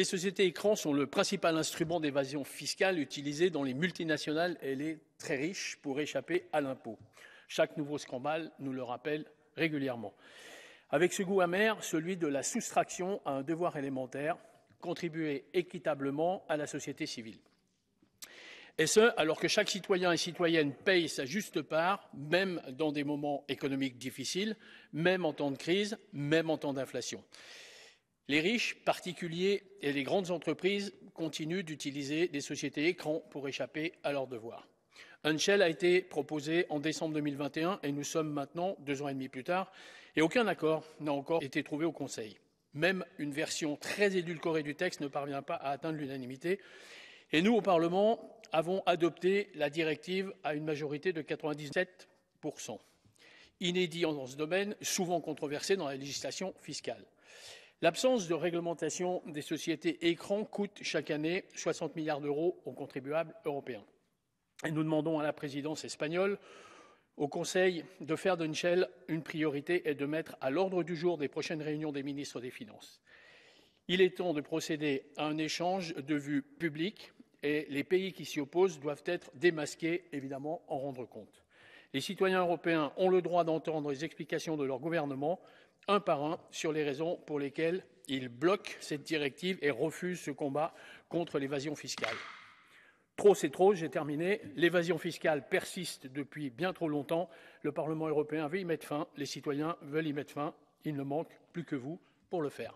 Les sociétés écrans sont le principal instrument d'évasion fiscale utilisé dans les multinationales et les très riches pour échapper à l'impôt. Chaque nouveau scandale nous le rappelle régulièrement. Avec ce goût amer, celui de la soustraction à un devoir élémentaire, contribuer équitablement à la société civile. Et ce, alors que chaque citoyen et citoyenne paye sa juste part, même dans des moments économiques difficiles, même en temps de crise, même en temps d'inflation. Les riches, particuliers et les grandes entreprises continuent d'utiliser des sociétés écrans pour échapper à leurs devoirs. Un shell a été proposé en décembre 2021 et nous sommes maintenant deux ans et demi plus tard et aucun accord n'a encore été trouvé au Conseil. Même une version très édulcorée du texte ne parvient pas à atteindre l'unanimité. Et nous, au Parlement, avons adopté la directive à une majorité de 97%. Inédit dans ce domaine, souvent controversé dans la législation fiscale. L'absence de réglementation des sociétés écrans coûte chaque année 60 milliards d'euros aux contribuables européens. Et nous demandons à la présidence espagnole, au Conseil, de faire de une priorité et de mettre à l'ordre du jour des prochaines réunions des ministres des Finances. Il est temps de procéder à un échange de vues publiques et les pays qui s'y opposent doivent être démasqués, évidemment, en rendre compte. Les citoyens européens ont le droit d'entendre les explications de leur gouvernement, un par un, sur les raisons pour lesquelles ils bloquent cette directive et refusent ce combat contre l'évasion fiscale. Trop, c'est trop, j'ai terminé. L'évasion fiscale persiste depuis bien trop longtemps. Le Parlement européen veut y mettre fin, les citoyens veulent y mettre fin. Il ne manque plus que vous pour le faire.